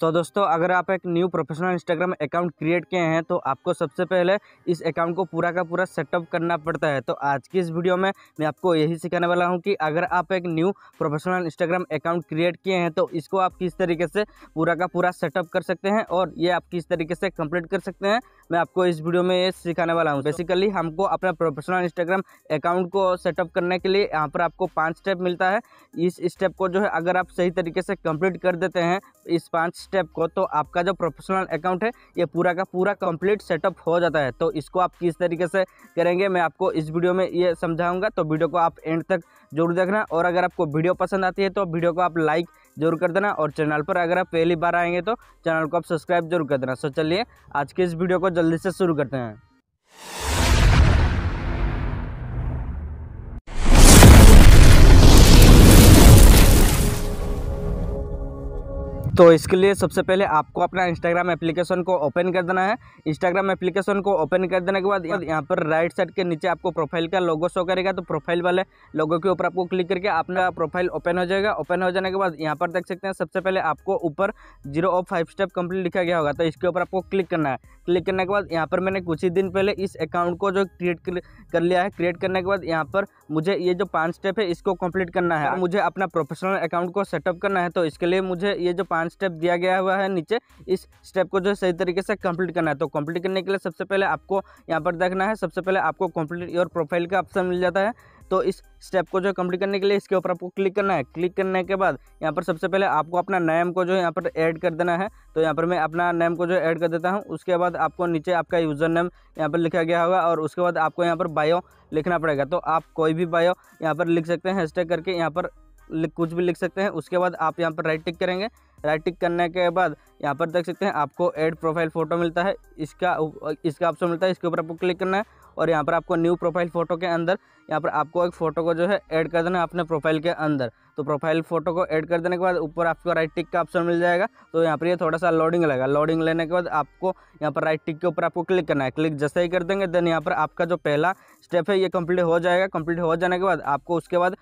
तो दोस्तों अगर आप एक new professional Instagram account create किए हैं तो आपको सबसे पहले इस अकाउंट को पूरा का पूरा सेटअप करना पड़ता है तो आज की इस वीडियो में मैं आपको यही सिखाने वाला हूं कि अगर आप एक new professional Instagram account create किए हैं तो इसको आप किस तरीके से पूरा का पूरा सेटअप कर सकते हैं और ये आप किस तरीके से कंप्लीट कर सकते हैं मैं आपको इस वीडियो में ये सिखाने वाला हूँ बेसिकली हमको अपना प्रोफेशनल इंस्टाग्राम अकाउंट को सेटअप करने के लिए यहाँ पर आपको पाँच स्टेप मिलता है इस स्टेप को जो है अगर आप सही तरीके से कंप्लीट कर देते हैं इस पाँच स्टेप को तो आपका जो प्रोफेशनल अकाउंट है ये पूरा का पूरा कंप्लीट सेटअप हो जाता है तो इसको आप किस तरीके से करेंगे मैं आपको इस वीडियो में ये समझाऊंगा तो वीडियो को आप एंड तक जरूर देखना और अगर आपको वीडियो पसंद आती है तो वीडियो को आप लाइक जरूर कर देना और चैनल पर अगर आप पहली बार आएंगे तो चैनल को आप सब्सक्राइब जरूर कर देना सो चलिए आज के इस वीडियो को जल्दी से शुरू करते हैं तो इसके लिए सबसे पहले आपको अपना इंस्टाग्राम एप्लीकेशन को ओपन कर देना है इंस्टाग्राम एप्लीकेशन को ओपन कर देने के बाद यहाँ पर राइट साइड के नीचे आपको प्रोफाइल का लोगो शो करेगा तो प्रोफाइल वाले लोगो के ऊपर आपको क्लिक करके अपना प्रोफाइल ओपन हो जाएगा ओपन हो जाने के बाद यहाँ पर देख सकते हैं सबसे पहले आपको ऊपर zero of five step complete लिखा गया होगा तो इसके ऊपर आपको क्लिक करना है क्लिक करने के बाद यहाँ पर मैंने कुछ ही दिन पहले इस अकाउंट को जो क्रिएट कर लिया है क्रिएट करने के बाद यहाँ पर मुझे ये जो पाँच स्टेप है इसको कंप्लीट करना है मुझे अपना प्रोफेशनल अकाउंट को सेटअप करना है तो इसके लिए मुझे ये जो पाँच स्टेप दिया गया हुआ है नीचे इस स्टेप को जो सही तरीके से कंप्लीट करना है तो कंप्लीट करने के लिए सबसे पहले आपको यहाँ पर देखना है सबसे पहले आपको कंप्लीट योर प्रोफाइल का ऑप्शन मिल जाता है तो इस स्टेप को जो है कंप्लीट करने के लिए इसके ऊपर आपको क्लिक करना है क्लिक करने के बाद यहाँ पर सबसे पहले आपको अपना नेम को जो है यहाँ पर ऐड कर देना है तो यहाँ पर मैं अपना नेम को जो है ऐड कर देता हूँ उसके बाद आपको नीचे आपका यूज़र नेम यहाँ पर लिखा गया होगा और उसके बाद आपको यहाँ पर बायो लिखना पड़ेगा तो आप कोई भी बायो यहाँ पर लिख सकते हैं हैशटैग करके यहाँ पर कुछ भी लिख सकते हैं उसके बाद आप यहाँ पर राइट टिक करेंगे राइट टिक करने के बाद यहाँ पर देख सकते हैं आपको एड प्रोफाइल फ़ोटो मिलता है इसका इसका ऑप्शन मिलता है इसके ऊपर आपको क्लिक करना है और यहाँ पर आपको न्यू प्रोफाइल फ़ोटो के अंदर यहाँ पर आपको एक फ़ोटो को जो है ऐड कर देना है अपने प्रोफाइल के अंदर तो प्रोफाइल फ़ोटो को ऐड कर देने के बाद ऊपर आपको राइट टिक का ऑप्शन मिल जाएगा तो यहाँ पर ये यह थोड़ा सा लोडिंग लगेगा लोडिंग लेने के बाद आपको यहाँ पर राइट टिक के ऊपर आपको क्लिक करना है क्लिक जैसे ही कर देंगे देन यहाँ पर आपका जो पहला स्टेप है ये कम्प्लीट हो जाएगा कंप्लीट हो जाने के बाद आपको उसके बाद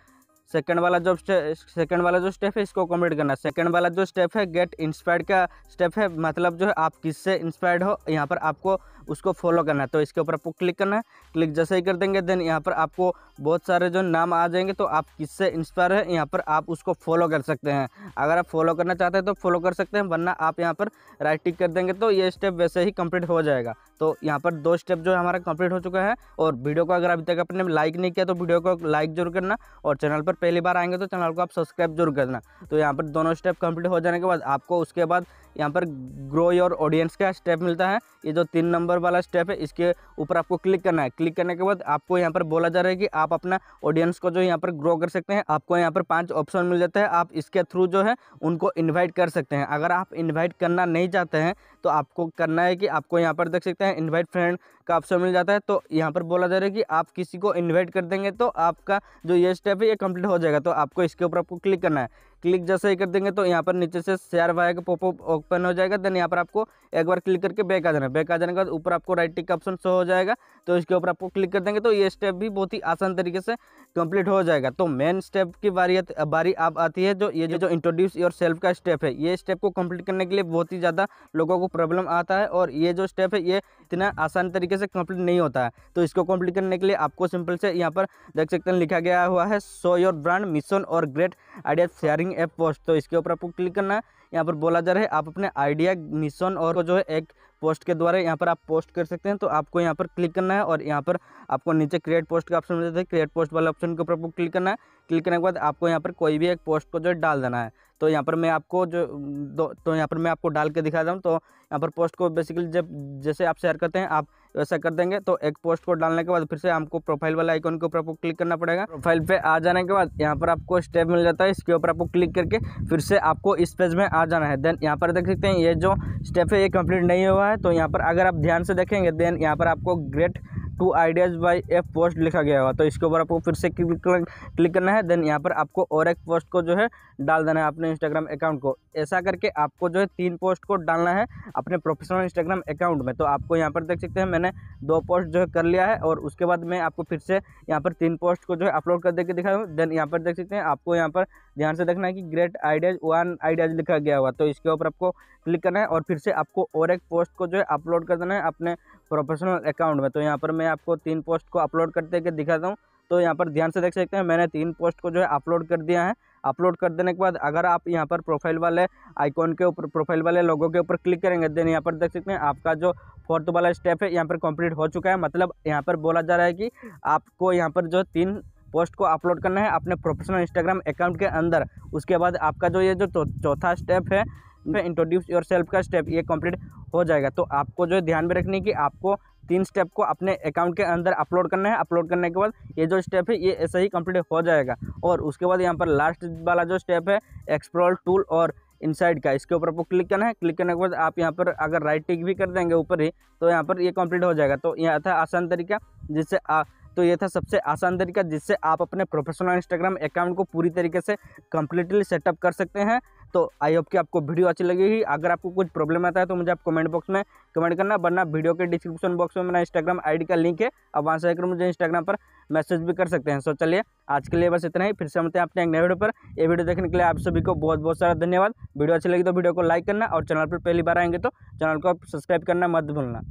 सेकंड वाला जो सेकंड वाला जो स्टेप है इसको कम्प्लीट करना है सेकंड वाला जो स्टेप है गेट इंस्पायर्ड का स्टेप है मतलब जो है आप किससे इंस्पायर्ड हो यहाँ पर आपको उसको फॉलो करना है तो इसके ऊपर आपको क्लिक करना है क्लिक जैसे ही कर देंगे देन यहाँ पर आपको बहुत सारे जो नाम आ जाएंगे तो आप किससे इंस्पायर है यहाँ पर आप उसको फॉलो कर सकते हैं अगर आप फॉलो करना चाहते हैं तो फॉलो कर सकते हैं वरना आप यहाँ पर राइट टिक कर देंगे तो ये स्टेप वैसे ही कंप्लीट हो जाएगा तो यहाँ पर दो स्टेप जो है हमारा कंप्लीट हो चुका है और वीडियो को अगर अभी तक आपने लाइक नहीं किया तो वीडियो को लाइक जरूर करना और चैनल पर पहली बार आएंगे तो चैनल को आप सब्सक्राइब जरूर करना तो यहाँ पर दोनों स्टेप कंप्लीट हो जाने के बाद आपको उसके बाद यहाँ पर ग्रो योर ऑडियंस का स्टेप मिलता है ये जो तीन नंबर वाला स्टेप है इसके ऊपर आपको क्लिक करना है क्लिक करने के बाद आपको यहाँ पर बोला जा रहा है कि आप अपना ऑडियंस को जो यहाँ पर ग्रो कर सकते हैं आपको यहाँ पर पाँच ऑप्शन मिल जाते हैं आप इसके थ्रू जो है उनको इन्वाइट कर सकते हैं अगर आप इन्वाइट करना नहीं चाहते हैं तो आपको करना है कि आपको यहाँ पर देख सकते हैं इन्वाइट फ्रेंड का ऑप्शन मिल जाता है तो यहाँ पर बोला जा रहा है कि आप किसी को इन्वाइट कर देंगे तो आपका जो ये स्टेप है ये कंप्लीट हो जाएगा तो आपको इसके ऊपर आपको क्लिक करना है क्लिक जैसे ही कर देंगे तो यहाँ पर नीचे से शेयर वाया का पोपो ओपन हो जाएगा देन यहाँ पर आपको एक बार क्लिक करके बैक आ जाना बैक आ जाने के बाद ऊपर आपको राइट टिक का ऑप्शन शो हो जाएगा तो इसके ऊपर आपको क्लिक कर देंगे तो ये स्टेप भी बहुत ही आसान तरीके से कंप्लीट हो जाएगा तो मेन स्टेप की बारी बारी आप आती है जो ये जो इंट्रोड्यूस योर सेल्फ का स्टेप है ये स्टेप को कंप्लीट करने के लिए बहुत ही ज़्यादा लोगों को प्रॉब्लम आता है और ये जो स्टेप है ये इतना आसान तरीके से कंप्लीट नहीं होता है तो इसको कंप्लीट करने के लिए आपको सिंपल से यहाँ पर देख सकते हैं लिखा गया हुआ है सो योर ब्रांड मिशन और ग्रेट आइडिया शेयरिंग टिंग ऐप वॉच तो इसके ऊपर आपको क्लिक करना है यहाँ पर बोला जा रहा है आप अपने आइडिया मिशन और जो है एक पोस्ट के द्वारा यहाँ पर आप पोस्ट कर सकते हैं तो आपको यहाँ पर क्लिक करना है और यहाँ पर आपको नीचे क्रिएट पोस्ट का ऑप्शन मिल जाता है क्रिएट पोस्ट वाले ऑप्शन के ऊपर आपको क्लिक करना है क्लिक करने के बाद आपको यहाँ पर कोई भी एक पोस्ट को जो है डाल देना है तो यहाँ पर मैं आपको जो दो तो यहाँ पर मैं आपको डाल के दिखा दूँ तो यहाँ पर पोस्ट को बेसिकली जब जैसे आप शेयर करते हैं आप वैसा कर देंगे तो एक पोस्ट को डालने के बाद फिर से आपको प्रोफाइल वाला आइकन के ऊपर आपको क्लिक करना पड़ेगा प्रोफाइल पे आ जाने के बाद यहाँ पर आपको स्टेप मिल जाता है इसके ऊपर आपको क्लिक करके फिर से आपको इस पेज में आ जाना है देन यहाँ पर देख सकते हैं ये जो स्टेप है ये कंप्लीट नहीं हुआ है तो यहाँ पर अगर आप ध्यान से देखेंगे देन यहाँ पर आपको great to ideas by a post लिखा गया होगा तो इसके ऊपर आपको फिर से क्लिक करना है देन यहाँ पर आपको और एक पोस्ट को जो है डाल देना है अपने इंस्टाग्राम अकाउंट को ऐसा करके आपको जो है तीन पोस्ट को डालना है अपने प्रोफेशनल इंस्टाग्राम अकाउंट में तो आपको यहाँ पर देख सकते हैं मैंने दो पोस्ट जो है कर लिया है और उसके बाद मैं आपको फिर से यहाँ पर तीन पोस्ट को जो है अपलोड कर देकर दिखा दूँ देन यहाँ पर देख सकते हैं आपको यहाँ पर ध्यान से देखना है कि ग्रेट आइडियाज वन आइडियाज लिखा गया हुआ तो इसके ऊपर आपको क्लिक करना है और फिर से आपको और एक पोस्ट को जो है अपलोड कर देना है अपने प्रोफेशनल अकाउंट में तो यहाँ पर मैं आपको तीन पोस्ट को अपलोड करते के दिखाता हूँ तो यहाँ पर ध्यान से देख सकते हैं मैंने तीन पोस्ट को जो है अपलोड कर दिया है अपलोड कर देने के बाद अगर आप यहाँ पर प्रोफाइल वाले आइकॉन के ऊपर प्रोफाइल वाले लोगों के ऊपर क्लिक करेंगे देन यहाँ पर देख सकते हैं आपका जो फोर्थ वाला स्टेप है यहाँ पर कंप्लीट हो चुका है मतलब यहाँ पर बोला जा रहा है कि आपको यहाँ पर जो तीन पोस्ट को अपलोड करना है अपने प्रोफेशनल इंस्टाग्राम अकाउंट के अंदर उसके बाद आपका जो ये जो चौथा स्टेप है फिर इंट्रोड्यूस योर सेल्फ का स्टेप ये कंप्लीट हो जाएगा तो आपको जो है ध्यान में रखनी कि आपको तीन स्टेप को अपने अकाउंट के अंदर अपलोड करना है अपलोड करने के बाद ये जो स्टेप है ये ऐसे ही कंप्लीट हो जाएगा और उसके बाद यहाँ पर लास्ट वाला जो स्टेप है एक्सप्लोर टूल और इनसाइड का इसके ऊपर आपको क्लिक करना है क्लिक करने के बाद आप यहाँ पर अगर राइट टिक भी कर देंगे ऊपर ही तो यहाँ पर ये कंप्लीट हो जाएगा तो यह था आसान तरीका जिससे तो ये था सबसे आसान तरीका जिससे आप अपने प्रोफेशनल इंस्टाग्राम अकाउंट को पूरी तरीके से कम्प्लीटली सेटअप कर सकते हैं तो आई होप कि आपको वीडियो अच्छी लगेगी अगर आपको कुछ प्रॉब्लम आता है तो मुझे आप कमेंट बॉक्स में कमेंट करना वरना वीडियो के डिस्क्रिप्शन बॉक्स में मेरा इंस्टाग्राम आईडी का लिंक है अब वहाँ से आकर मुझे इंस्टाग्राम पर मैसेज भी कर सकते हैं सो चलिए आज के लिए बस इतना ही फिर से मिलते हैं अपने एक नए वीडियो पर ये वीडियो देखने के लिए आप सभी को बहुत बहुत सारा धन्यवाद वीडियो अच्छी लगी तो वीडियो को लाइक करना और चैनल पर पहली बार आएंगे तो चैनल को सब्सक्राइब करना मत भूलना